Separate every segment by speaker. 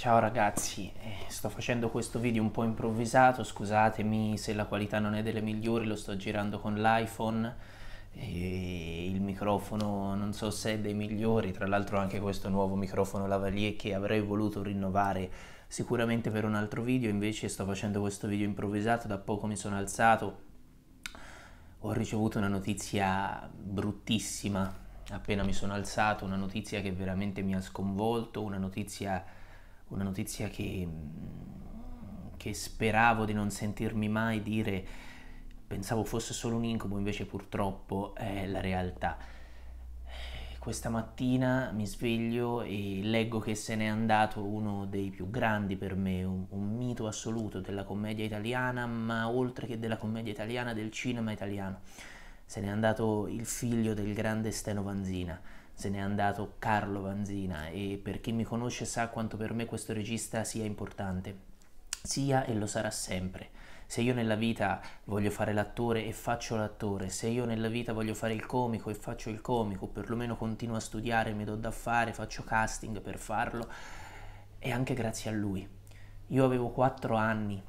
Speaker 1: Ciao ragazzi, eh, sto facendo questo video un po' improvvisato, scusatemi se la qualità non è delle migliori, lo sto girando con l'iPhone e il microfono non so se è dei migliori, tra l'altro anche questo nuovo microfono lavalier che avrei voluto rinnovare sicuramente per un altro video, invece sto facendo questo video improvvisato, da poco mi sono alzato, ho ricevuto una notizia bruttissima appena mi sono alzato, una notizia che veramente mi ha sconvolto, una notizia una notizia che, che speravo di non sentirmi mai dire, pensavo fosse solo un incubo, invece purtroppo è la realtà. Questa mattina mi sveglio e leggo che se n'è andato uno dei più grandi per me, un, un mito assoluto della commedia italiana, ma oltre che della commedia italiana, del cinema italiano. Se n'è andato il figlio del grande Steno Vanzina se n'è andato Carlo Vanzina e per chi mi conosce sa quanto per me questo regista sia importante. Sia e lo sarà sempre. Se io nella vita voglio fare l'attore e faccio l'attore, se io nella vita voglio fare il comico e faccio il comico, perlomeno continuo a studiare, mi do da fare, faccio casting per farlo, è anche grazie a lui. Io avevo 4 anni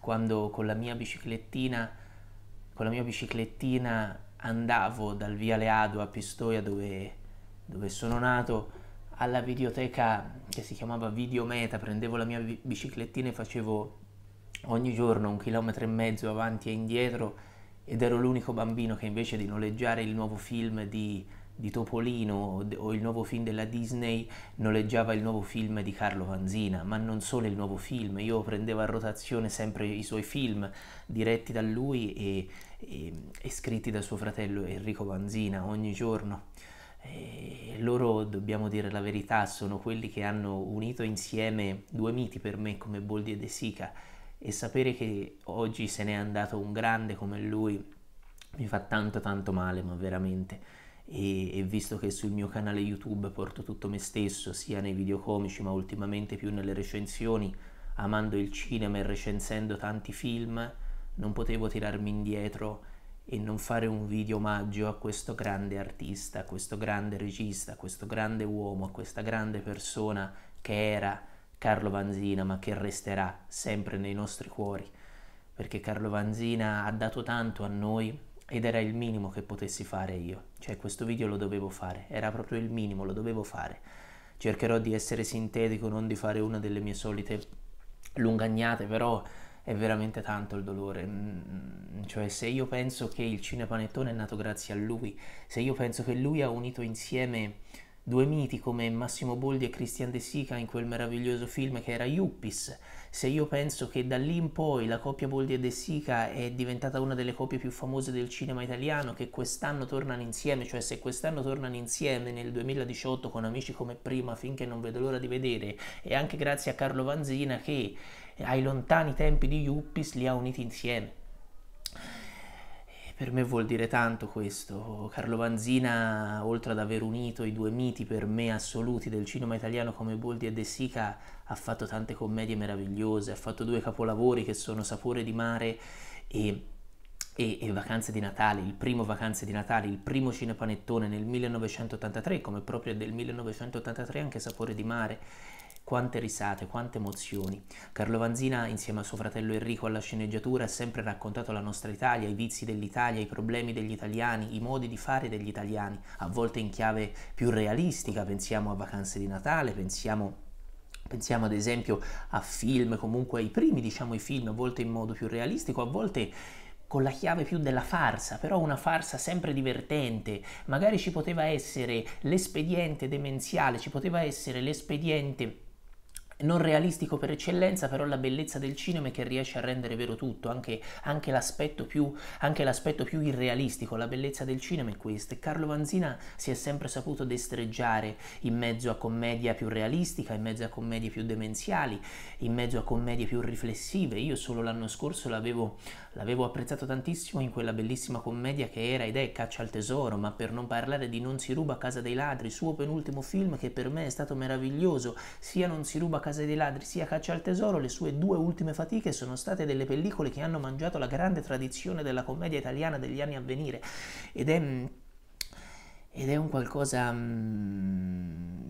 Speaker 1: quando con la mia biciclettina, con la mia biciclettina andavo dal Viale Ado a Pistoia dove dove sono nato, alla videoteca che si chiamava Videometa, prendevo la mia biciclettina e facevo ogni giorno un chilometro e mezzo avanti e indietro ed ero l'unico bambino che invece di noleggiare il nuovo film di, di Topolino o il nuovo film della Disney noleggiava il nuovo film di Carlo Vanzina, ma non solo il nuovo film, io prendevo a rotazione sempre i suoi film diretti da lui e, e, e scritti da suo fratello Enrico Vanzina ogni giorno loro, dobbiamo dire la verità, sono quelli che hanno unito insieme due miti per me come Boldi e De Sica e sapere che oggi se n'è andato un grande come lui mi fa tanto tanto male, ma veramente. E, e, visto che sul mio canale YouTube porto tutto me stesso, sia nei video comici ma ultimamente più nelle recensioni, amando il cinema e recensendo tanti film, non potevo tirarmi indietro e non fare un video omaggio a questo grande artista, a questo grande regista, a questo grande uomo, a questa grande persona che era Carlo Vanzina, ma che resterà sempre nei nostri cuori, perché Carlo Vanzina ha dato tanto a noi ed era il minimo che potessi fare io, cioè questo video lo dovevo fare, era proprio il minimo, lo dovevo fare. Cercherò di essere sintetico, non di fare una delle mie solite lungagnate, però è veramente tanto il dolore. Mm, mm, mm. Cioè, se io penso che il cinepanettone è nato grazie a lui, se io penso che lui ha unito insieme due miti come Massimo Boldi e Christian De Sica in quel meraviglioso film che era Yuppies, se io penso che da lì in poi la coppia Boldi e De Sica è diventata una delle coppie più famose del cinema italiano, che quest'anno tornano insieme, cioè se quest'anno tornano insieme nel 2018 con amici come prima finché non vedo l'ora di vedere, e anche grazie a Carlo Vanzina che ai lontani tempi di Yuppies li ha uniti insieme. per me vuol dire tanto questo. Carlo Vanzina, oltre ad aver unito i due miti per me assoluti del cinema italiano come Boldi e De Sica, ha fatto tante commedie meravigliose, ha fatto due capolavori che sono Sapore di mare e e, e, Vacanze di Natale, il primo Vacanze di Natale, il primo cinepanettone nel 1983, come proprio del 1983 anche Sapore di Mare quante risate, quante emozioni. Carlo Vanzina, insieme a suo fratello Enrico alla sceneggiatura, ha sempre raccontato la nostra Italia, i vizi dell'Italia, i problemi degli italiani, i modi di fare degli italiani, a volte in chiave più realistica, pensiamo a vacanze di Natale, pensiamo Pensiamo ad esempio a film, comunque ai primi, diciamo i film, a volte in modo più realistico, a volte con la chiave più della farsa, però una farsa sempre divertente. Magari ci poteva essere l'espediente demenziale, ci poteva essere l'espediente non realistico per eccellenza, però la bellezza del cinema è che riesce a rendere vero tutto, anche, anche, l'aspetto, più, anche l'aspetto più, irrealistico, la bellezza del cinema è questa. E Carlo Vanzina si è sempre saputo destreggiare in mezzo a commedia più realistica, in mezzo a commedie più demenziali, in mezzo a commedie più riflessive. Io solo l'anno scorso l'avevo, l'avevo apprezzato tantissimo in quella bellissima commedia che era ed è Caccia al tesoro, ma per non parlare di Non si ruba a casa dei ladri, suo penultimo film che per me è stato meraviglioso, sia Non si ruba a casa Casa dei Ladri sia Caccia al Tesoro, le sue due ultime fatiche sono state delle pellicole che hanno mangiato la grande tradizione della commedia italiana degli anni a venire ed è, mm, ed è un qualcosa mm,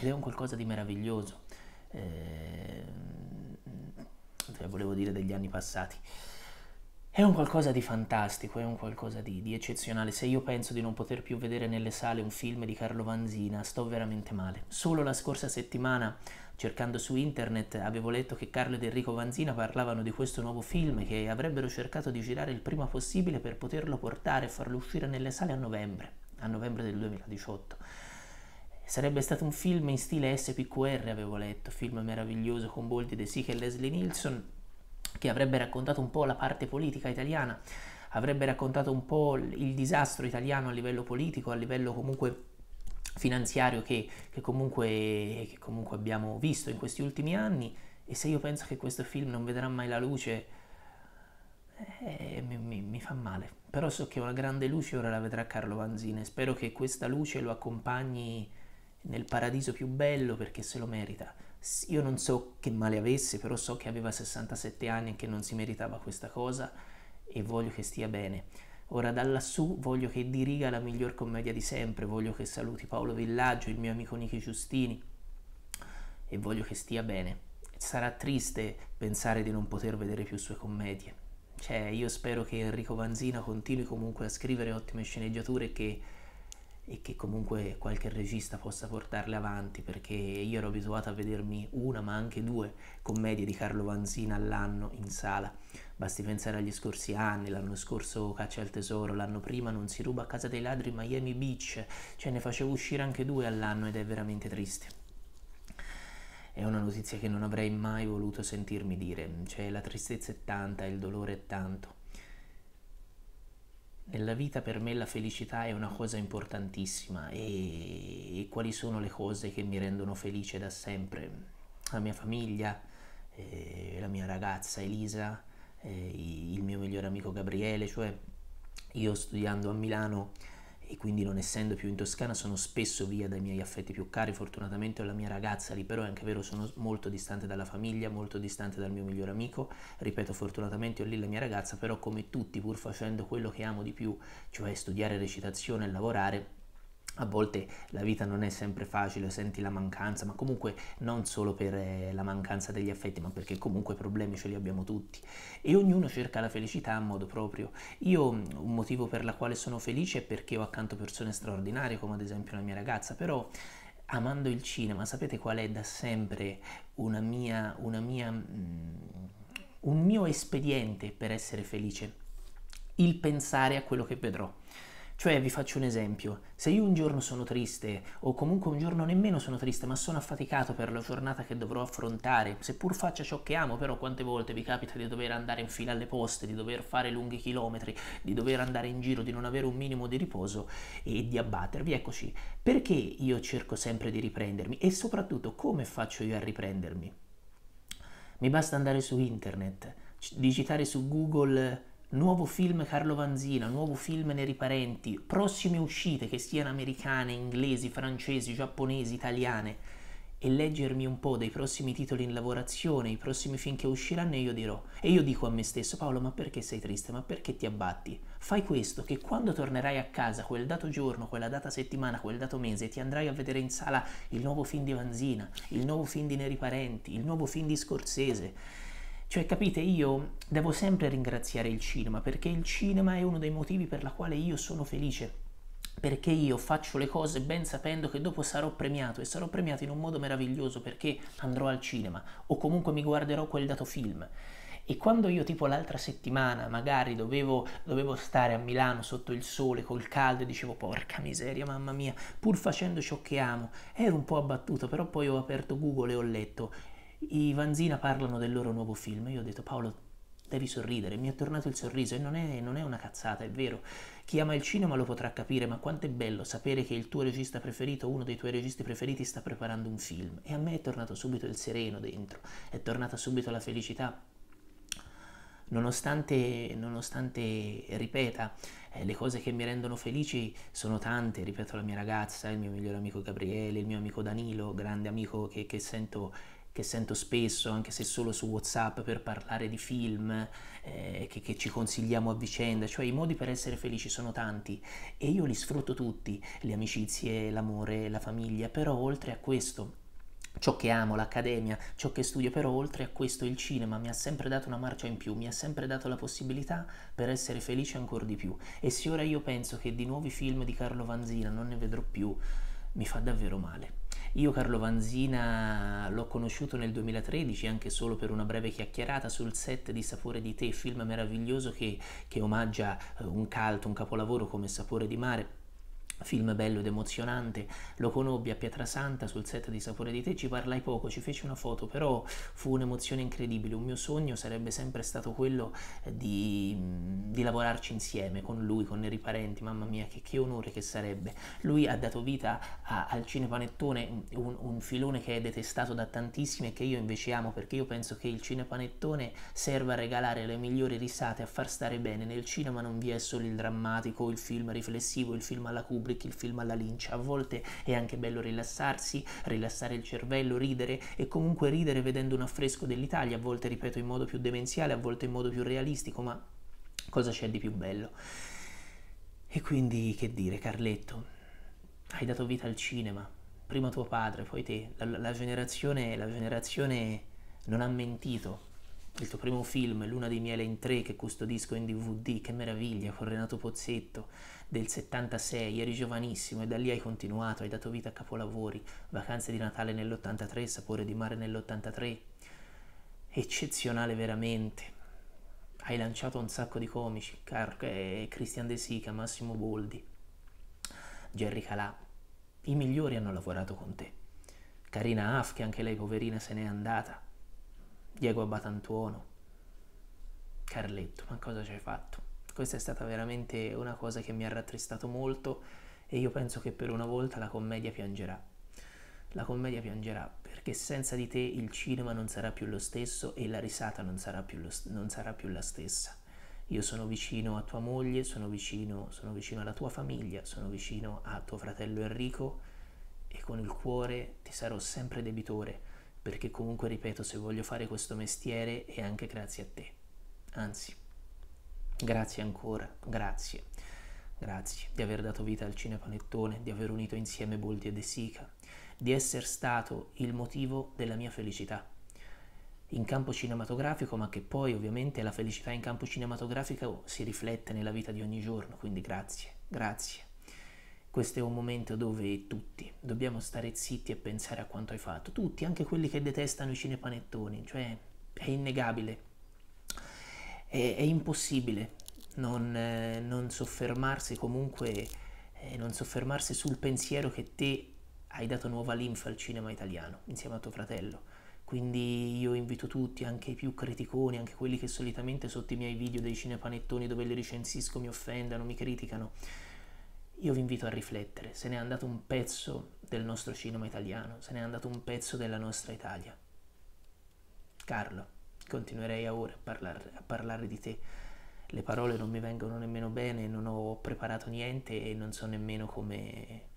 Speaker 1: ed è un qualcosa di meraviglioso eh, volevo dire degli anni passati è un qualcosa di fantastico, è un qualcosa di, di, eccezionale. Se io penso di non poter più vedere nelle sale un film di Carlo Vanzina, sto veramente male. Solo la scorsa settimana cercando su internet avevo letto che Carlo ed Enrico Vanzina parlavano di questo nuovo film che avrebbero cercato di girare il prima possibile per poterlo portare e farlo uscire nelle sale a novembre, a novembre del 2018. Sarebbe stato un film in stile SPQR, avevo letto, film meraviglioso con Boldi De Sica e Leslie Nielsen, che avrebbe raccontato un po' la parte politica italiana, avrebbe raccontato un po' il disastro italiano a livello politico, a livello comunque finanziario che, che, comunque, che comunque abbiamo visto in questi ultimi anni e se io penso che questo film non vedrà mai la luce, eh, mi, mi, mi, fa male. Però so che una grande luce ora la vedrà Carlo Vanzine e spero che questa luce lo accompagni nel paradiso più bello perché se lo merita. Io non so che male avesse, però so che aveva 67 anni e che non si meritava questa cosa e voglio che stia bene. Ora da lassù voglio che diriga la miglior commedia di sempre, voglio che saluti Paolo Villaggio, il mio amico Nichi Giustini e voglio che stia bene. Sarà triste pensare di non poter vedere più sue commedie. Cioè, io spero che Enrico Vanzina continui comunque a scrivere ottime sceneggiature che e che comunque qualche regista possa portarle avanti perché io ero abituato a vedermi una ma anche due commedie di Carlo Vanzina all'anno in sala. Basti pensare agli scorsi anni, l'anno scorso Caccia al tesoro, l'anno prima Non si ruba a casa dei ladri Miami Beach, cioè ne facevo uscire anche due all'anno ed è veramente triste. È una notizia che non avrei mai voluto sentirmi dire, cioè la tristezza è tanta, il dolore è tanto nella vita per me la felicità è una cosa importantissima e, e quali sono le cose che mi rendono felice da sempre? La mia famiglia, eh, la mia ragazza Elisa, eh, il mio migliore amico Gabriele, cioè io studiando a Milano e quindi non essendo più in Toscana sono spesso via dai miei affetti più cari, fortunatamente ho la mia ragazza lì, però è anche vero sono molto distante dalla famiglia, molto distante dal mio migliore amico, ripeto fortunatamente ho lì la mia ragazza, però come tutti pur facendo quello che amo di più, cioè studiare recitazione e lavorare, a volte la vita non è sempre facile, senti la mancanza, ma comunque non solo per eh, la mancanza degli affetti, ma perché comunque problemi ce li abbiamo tutti e ognuno cerca la felicità a modo proprio. Io mm, un motivo per la quale sono felice è perché ho accanto persone straordinarie, come ad esempio la mia ragazza, però amando il cinema, sapete qual è da sempre una mia, una mia, mm, un mio espediente per essere felice? Il pensare a quello che vedrò. Cioè, vi faccio un esempio, se io un giorno sono triste, o comunque un giorno nemmeno sono triste, ma sono affaticato per la giornata che dovrò affrontare, seppur faccia ciò che amo, però quante volte vi capita di dover andare in fila alle poste, di dover fare lunghi chilometri, di dover andare in giro, di non avere un minimo di riposo e di abbattervi, eccoci, perché io cerco sempre di riprendermi e soprattutto come faccio io a riprendermi? Mi basta andare su internet, digitare su Google nuovo film Carlo Vanzina, nuovo film Neri Parenti, prossime uscite che siano americane, inglesi, francesi, giapponesi, italiane e leggermi un po' dei prossimi titoli in lavorazione, i prossimi film che usciranno e io dirò, e io dico a me stesso Paolo ma perché sei triste, ma perché ti abbatti? Fai questo che quando tornerai a casa quel dato giorno, quella data settimana, quel dato mese ti andrai a vedere in sala il nuovo film di Vanzina, il nuovo film di Neri Parenti, il nuovo film di Scorsese cioè, capite, io devo sempre ringraziare il cinema perché il cinema è uno dei motivi per la quale io sono felice. Perché io faccio le cose ben sapendo che dopo sarò premiato e sarò premiato in un modo meraviglioso perché andrò al cinema o comunque mi guarderò quel dato film. E quando io tipo l'altra settimana magari dovevo, dovevo, stare a Milano sotto il sole, col caldo, e dicevo porca miseria, mamma mia, pur facendo ciò che amo, ero un po' abbattuto, però poi ho aperto Google e ho letto i Vanzina parlano del loro nuovo film. Io ho detto Paolo, devi sorridere, mi è tornato il sorriso e non è, non è, una cazzata, è vero. Chi ama il cinema lo potrà capire, ma quanto è bello sapere che il tuo regista preferito, uno dei tuoi registi preferiti, sta preparando un film. E a me è tornato subito il sereno dentro, è tornata subito la felicità. Nonostante, nonostante ripeta, eh, le cose che mi rendono felici sono tante, ripeto la mia ragazza, il mio migliore amico Gabriele, il mio amico Danilo, grande amico che, che sento che sento spesso, anche se solo su WhatsApp, per parlare di film eh, che, che, ci consigliamo a vicenda, cioè i modi per essere felici sono tanti e io li sfrutto tutti, le amicizie, l'amore, la famiglia, però oltre a questo ciò che amo, l'accademia, ciò che studio, però oltre a questo il cinema mi ha sempre dato una marcia in più, mi ha sempre dato la possibilità per essere felice ancora di più. E se ora io penso che di nuovi film di Carlo Vanzina non ne vedrò più, mi fa davvero male. Io Carlo Vanzina l'ho conosciuto nel 2013 anche solo per una breve chiacchierata sul set di Sapore di Te, film meraviglioso che, che omaggia eh, un cult, un capolavoro come Sapore di Mare Film bello ed emozionante, lo conobbi a Pietrasanta sul set di Sapore di Te, ci parlai poco, ci feci una foto, però fu un'emozione incredibile, un mio sogno sarebbe sempre stato quello eh, di, mm, di lavorarci insieme con lui, con i parenti, mamma mia che, che, onore che sarebbe. Lui ha dato vita a, al cinepanettone, un, un filone che è detestato da tantissimi e che io invece amo perché io penso che il cinepanettone serva a regalare le migliori risate, a far stare bene, nel cinema non vi è solo il drammatico, il film riflessivo, il film alla cuba, pubblichi il film alla lince. A volte è anche bello rilassarsi, rilassare il cervello, ridere e comunque ridere vedendo un affresco dell'Italia, a volte ripeto in modo più demenziale, a volte in modo più realistico, ma cosa c'è di più bello? E quindi che dire, Carletto, hai dato vita al cinema, prima tuo padre, poi te, la, la, generazione, la generazione non ha mentito il tuo primo film, Luna di miele in tre, che custodisco in DVD, che meraviglia, con Renato Pozzetto, del 76, eri giovanissimo e da lì hai continuato, hai dato vita a capolavori, Vacanze di Natale nell'83, Sapore di mare nell'83, eccezionale veramente. Hai lanciato un sacco di comici, Car- eh, Christian De Sica, Massimo Boldi, Jerry Calà, i migliori hanno lavorato con te. Carina Af, che anche lei poverina se n'è andata Diego Abatantuono, Carletto, ma cosa ci hai fatto? Questa è stata veramente una cosa che mi ha rattristato molto e io penso che per una volta la commedia piangerà. La commedia piangerà perché senza di te il cinema non sarà più lo stesso e la risata non sarà più, lo, non sarà più la stessa. Io sono vicino a tua moglie, sono vicino, sono vicino alla tua famiglia, sono vicino a tuo fratello Enrico e con il cuore ti sarò sempre debitore perché comunque ripeto se voglio fare questo mestiere è anche grazie a te anzi grazie ancora grazie grazie di aver dato vita al cinepanettone di aver unito insieme Boldi e De Sica di essere stato il motivo della mia felicità in campo cinematografico, ma che poi ovviamente la felicità in campo cinematografico si riflette nella vita di ogni giorno, quindi grazie, grazie, questo è un momento dove tutti dobbiamo stare zitti e pensare a quanto hai fatto. Tutti, anche quelli che detestano i cinepanettoni, cioè è innegabile. È, è impossibile non, eh, non, soffermarsi comunque, eh, non soffermarsi sul pensiero che te hai dato nuova linfa al cinema italiano, insieme a tuo fratello. Quindi io invito tutti, anche i più criticoni, anche quelli che solitamente sotto i miei video dei cinepanettoni dove li recensisco mi offendano, mi criticano, io vi invito a riflettere, se n'è andato un pezzo del nostro cinema italiano, se n'è andato un pezzo della nostra Italia. Carlo, continuerei ora a parlare, a parlare di te. Le parole non mi vengono nemmeno bene, non ho preparato niente e non so nemmeno come,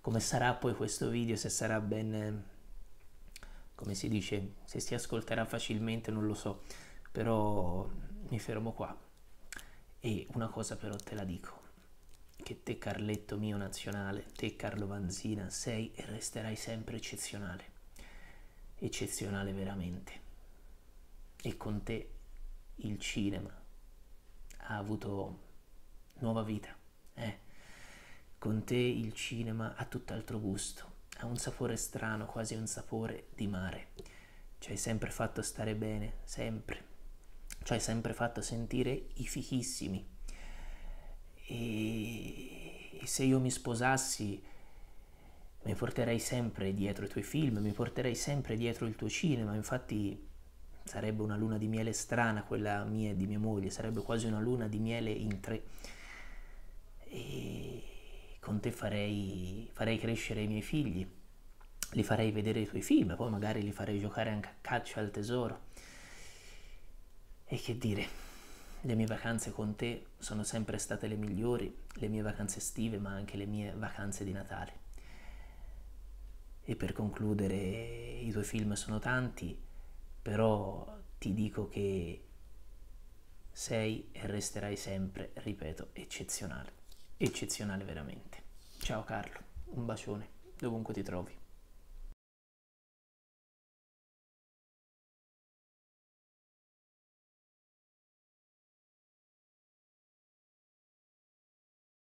Speaker 1: come sarà poi questo video, se sarà ben, come si dice, se si ascolterà facilmente non lo so, però mi fermo qua. E una cosa però te la dico che te Carletto mio nazionale, te Carlo Vanzina sei e resterai sempre eccezionale, eccezionale veramente. E con te il cinema ha avuto nuova vita, eh? Con te il cinema ha tutt'altro gusto, ha un sapore strano, quasi un sapore di mare. Ci hai sempre fatto stare bene, sempre. Ci hai sempre fatto sentire i fichissimi e, e se io mi sposassi, mi porterei sempre dietro i tuoi film, mi porterei sempre dietro il tuo cinema. Infatti sarebbe una luna di miele strana quella mia e di mia moglie, sarebbe quasi una luna di miele in tre. E con te farei, farei crescere i miei figli, li farei vedere i tuoi film, poi magari li farei giocare anche a caccia al tesoro. E che dire? Le mie vacanze con te sono sempre state le migliori, le mie vacanze estive, ma anche le mie vacanze di Natale. E per concludere, i tuoi film sono tanti, però ti dico che sei e resterai sempre, ripeto, eccezionale. Eccezionale veramente. Ciao Carlo, un bacione, dovunque ti trovi.